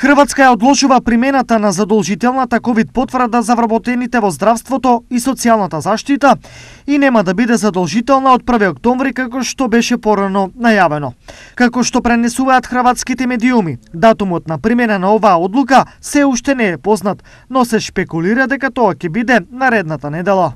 Хрватска ја одложува примената на задолжителната ковид потврда за вработените во здравството и социјалната заштита и нема да биде задолжителна од 1 октомври како што беше порано најавено. Како што пренесуваат хрватските медиуми, датумот на примена на оваа одлука се уште не е познат, но се шпекулира дека тоа ќе биде наредната недела.